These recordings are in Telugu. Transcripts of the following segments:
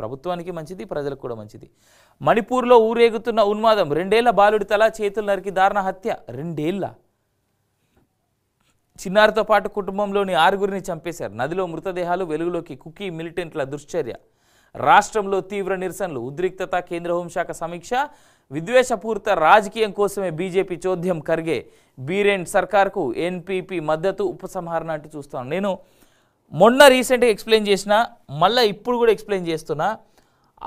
ప్రభుత్వానికి మంచిది ప్రజలకు కూడా మంచిది మణిపూర్లో ఊరేగుతున్న ఉన్మాదం రెండేళ్ల బాలుడి తల చేతులు నరికి దారుణ హత్య రెండేళ్ల చిన్నారితో పాటు కుటుంబంలోని ఆరుగురిని చంపేశారు నదిలో మృతదేహాలు వెలుగులోకి కుకీ మిలిటెంట్ల దుశ్చర్య రాష్ట్రంలో తీవ్ర నిరసనలు ఉద్రిక్తత కేంద్ర హోంశాఖ సమీక్ష విద్వేషపూరిత రాజకీయం కోసమే బీజేపీ చోద్యం కరిగే బీరేన్ సర్కార్కు ఎన్పీపీ మద్దతు ఉపసంహరణ అంటూ చూస్తాను నేను మొన్న రీసెంట్గా ఎక్స్ప్లెయిన్ చేసిన మళ్ళీ ఇప్పుడు కూడా ఎక్స్ప్లెయిన్ చేస్తున్నా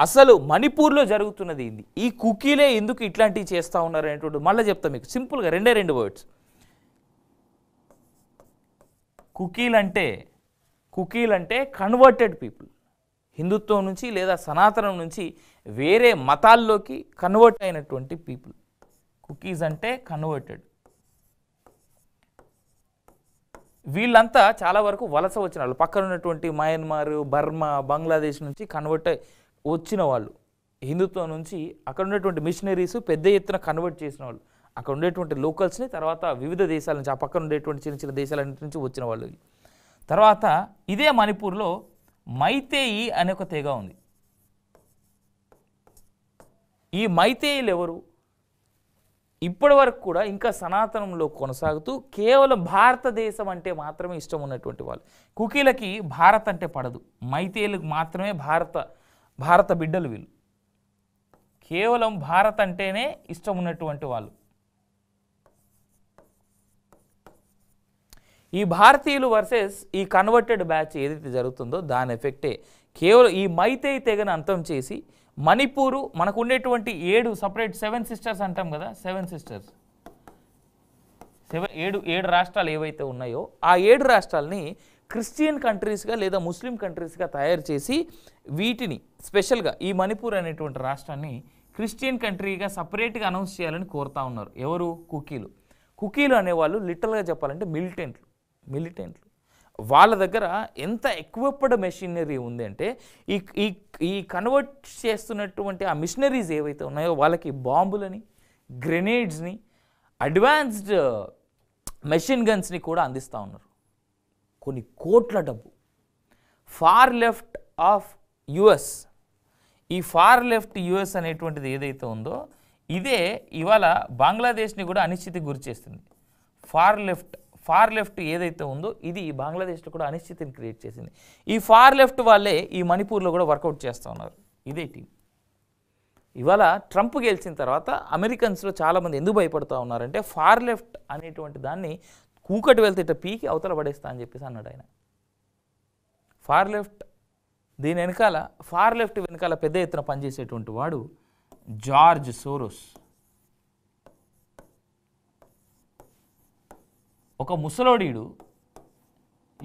అసలు మణిపూర్లో జరుగుతున్నది ఏంది ఈ కుకీలే ఎందుకు ఇట్లాంటివి చేస్తూ ఉన్నారు అనేటువంటి మళ్ళీ చెప్తాను మీకు సింపుల్గా రెండే రెండు వర్డ్స్ కుకీలు అంటే కుకీలు అంటే కన్వర్టెడ్ పీపుల్ హిందుత్వం నుంచి లేదా సనాతనం నుంచి వేరే మతాల్లోకి కన్వర్ట్ అయినటువంటి పీపుల్ కుకీస్ అంటే కన్వర్టెడ్ వీళ్ళంతా చాలా వరకు వలస వచ్చిన వాళ్ళు పక్కన ఉన్నటువంటి మయన్మార్ బర్మా బంగ్లాదేశ్ నుంచి కన్వర్ట్ వచ్చిన వాళ్ళు హిందుత్వం నుంచి అక్కడ ఉన్నటువంటి మిషనరీస్ పెద్ద ఎత్తున కన్వర్ట్ చేసిన వాళ్ళు అక్కడ ఉండేటువంటి లోకల్స్ని తర్వాత వివిధ దేశాల నుంచి ఆ పక్కన ఉండేటువంటి చిన్న చిన్న దేశాలన్నింటి నుంచి వచ్చిన వాళ్ళు తర్వాత ఇదే మణిపూర్లో మైతేయి అనే ఒక తెగ ఉంది ఈ మైతేయులు ఎవరు ఇప్పటి వరకు కూడా ఇంకా సనాతనంలో కొనసాగుతూ కేవలం భారతదేశం అంటే మాత్రమే ఇష్టం ఉన్నటువంటి వాళ్ళు కుకీలకి భారత్ అంటే పడదు మైతేలకు మాత్రమే భారత భారత బిడ్డలు వీళ్ళు కేవలం భారత్ అంటేనే ఇష్టం ఉన్నటువంటి వాళ్ళు ఈ భారతీయులు వర్సెస్ ఈ కన్వర్టెడ్ బ్యాచ్ ఏదైతే జరుగుతుందో దాని ఎఫెక్టే కేవలం ఈ మైతే తెగను అంతం చేసి మణిపూరు మనకు ఉండేటువంటి ఏడు సపరేట్ సెవెన్ సిస్టర్స్ అంటాం కదా సెవెన్ సిస్టర్స్ సెవెన్ ఏడు ఏడు రాష్ట్రాలు ఏవైతే ఉన్నాయో ఆ ఏడు రాష్ట్రాలని క్రిస్టియన్ కంట్రీస్గా లేదా ముస్లిం కంట్రీస్గా తయారు చేసి వీటిని స్పెషల్గా ఈ మణిపూర్ అనేటువంటి రాష్ట్రాన్ని క్రిస్టియన్ కంట్రీగా సపరేట్గా అనౌన్స్ చేయాలని కోరుతా ఉన్నారు ఎవరు కుకీలు కుకీలు అనేవాళ్ళు లిటరల్గా చెప్పాలంటే మిలిటెంట్లు మిలిటెంట్లు వాళ్ళ దగ్గర ఎంత ఎక్విప్డ్ మెషినరీ ఉంది అంటే ఈ ఈ ఈ కన్వర్ట్ చేస్తున్నటువంటి ఆ మిషనరీస్ ఏవైతే ఉన్నాయో వాళ్ళకి బాంబులని గ్రెనేడ్స్ని అడ్వాన్స్డ్ మెషిన్ గన్స్ని కూడా అందిస్తూ ఉన్నారు కొన్ని కోట్ల డబ్బు ఫార్ లెఫ్ట్ ఆఫ్ యుఎస్ ఈ ఫార్ లెఫ్ట్ యుఎస్ అనేటువంటిది ఏదైతే ఉందో ఇదే ఇవాళ బంగ్లాదేశ్ని కూడా అనిశ్చితి గురి చేస్తుంది ఫార్ లెఫ్ట్ ఫార్ లెఫ్ట్ ఏదైతే ఉందో ఇది బంగ్లాదేశ్లో కూడా అనిశ్చితిని క్రియేట్ చేసింది ఈ ఫార్ లెఫ్ట్ వాళ్ళే ఈ మణిపూర్లో కూడా వర్కౌట్ చేస్తూ ఉన్నారు ఇదే టీం ఇవాళ ట్రంప్ గెలిచిన తర్వాత అమెరికన్స్లో చాలామంది ఎందుకు భయపడుతూ ఉన్నారంటే ఫార్ లెఫ్ట్ అనేటువంటి దాన్ని కూకటి వెళ్తే ఇట్లా పీకి అవతల పడేస్తా అని చెప్పేసి అన్నాడు ఆయన ఫార్ లెఫ్ట్ దీని వెనకాల ఫార్ లెఫ్ట్ వెనకాల పెద్ద ఎత్తున పనిచేసేటువంటి వాడు జార్జ్ సోరోస్ ఒక ముసలోడీడు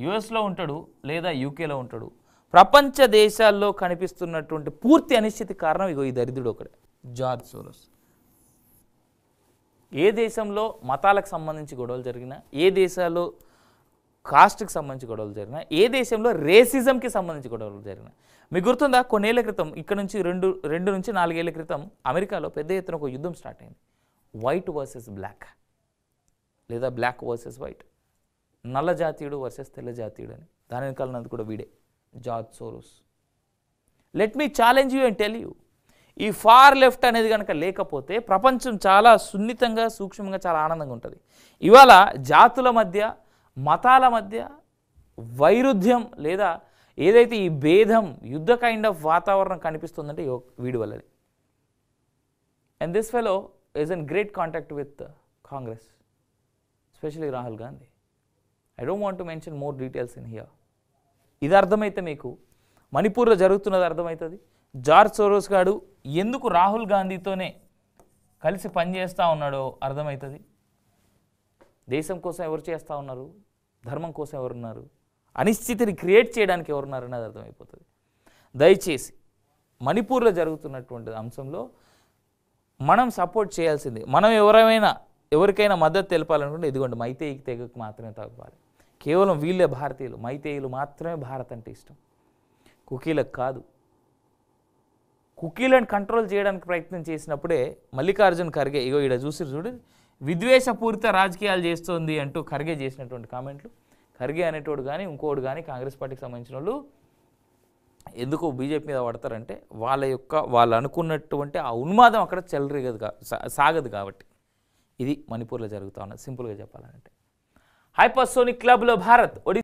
యుఎస్లో ఉంటాడు లేదా యూకేలో ఉంటాడు ప్రపంచ దేశాల్లో కనిపిస్తున్నటువంటి పూర్తి అనిశ్చితి కారణం ఇగో ఈ దరిద్రుడు ఒకడే జార్జ్ సోరస్ ఏ దేశంలో మతాలకు సంబంధించి గొడవలు జరిగినా ఏ దేశాల్లో కాస్ట్కి సంబంధించి గొడవలు జరిగినా ఏ దేశంలో రేసిజంకి సంబంధించి గొడవలు జరిగినా మీకు గుర్తుందా కొన్నేళ్ల క్రితం ఇక్కడ నుంచి రెండు రెండు నుంచి నాలుగేళ్ల క్రితం అమెరికాలో పెద్ద ఎత్తున ఒక యుద్ధం స్టార్ట్ అయింది వైట్ వర్సెస్ బ్లాక్ లేదా బ్లాక్ వర్సెస్ వైట్ నల్ల జాతీయుడు వర్సెస్ తెల్ల జాతీయుడు అని దాని వెనకాలన్నది కూడా వీడే George Soros let me challenge you and tell you ఈ ఫార్ లెఫ్ట్ అనేది కనుక లేకపోతే ప్రపంచం చాలా సున్నితంగా సూక్ష్మంగా చాలా ఆనందంగా ఉంటుంది ఇవాళ జాతుల మధ్య మతాల మధ్య వైరుధ్యం లేదా ఏదైతే ఈ భేదం యుద్ధ కైండ్ ఆఫ్ వాతావరణం కనిపిస్తుందంటే వీడి వల్లది and this fellow is an great contact with Congress specially Rahul Gandhi I don't want to mention more details in here ఇది అర్థమైతే మీకు మణిపూర్లో జరుగుతున్నది అర్థమవుతుంది జార్జ్ సోరోస్ గారు ఎందుకు రాహుల్ గాంధీతోనే కలిసి పనిచేస్తూ ఉన్నాడో అర్థమవుతుంది దేశం కోసం ఎవరు చేస్తూ ఉన్నారు ధర్మం కోసం ఎవరున్నారు అనిశ్చితిని క్రియేట్ చేయడానికి ఉన్నారు అనేది అర్థమైపోతుంది దయచేసి మణిపూర్లో జరుగుతున్నటువంటి అంశంలో మనం సపోర్ట్ చేయాల్సింది మనం ఎవరైనా ఎవరికైనా మద్దతు తెలపాలనుకుంటే ఇదిగోండి మైతేయి తెగకు మాత్రమే తగ్గాలి కేవలం వీళ్ళే భారతీయులు మైతేయులు మాత్రమే భారత్ అంటే ఇష్టం కుకీలకు కాదు కుకీలను కంట్రోల్ చేయడానికి ప్రయత్నం చేసినప్పుడే మల్లికార్జున్ ఖర్గే ఇగో ఇక్కడ చూసి చూడు విద్వేషపూరిత రాజకీయాలు చేస్తోంది అంటూ ఖర్గే చేసినటువంటి కామెంట్లు ఖర్గే అనేటోడు కానీ ఇంకోడు కానీ కాంగ్రెస్ పార్టీకి సంబంధించిన వాళ్ళు ఎందుకు బీజేపీ మీద పడతారంటే వాళ్ళ యొక్క వాళ్ళు అనుకున్నటువంటి ఆ ఉన్మాదం అక్కడ చెలరేగదు కా సాగదు కాబట్టి ఇది మణిపూర్లో జరుగుతూ ఉన్నది సింపుల్గా చెప్పాలంటే హైపర్సోనిక్ క్లబ్లో భారత్ ఒడి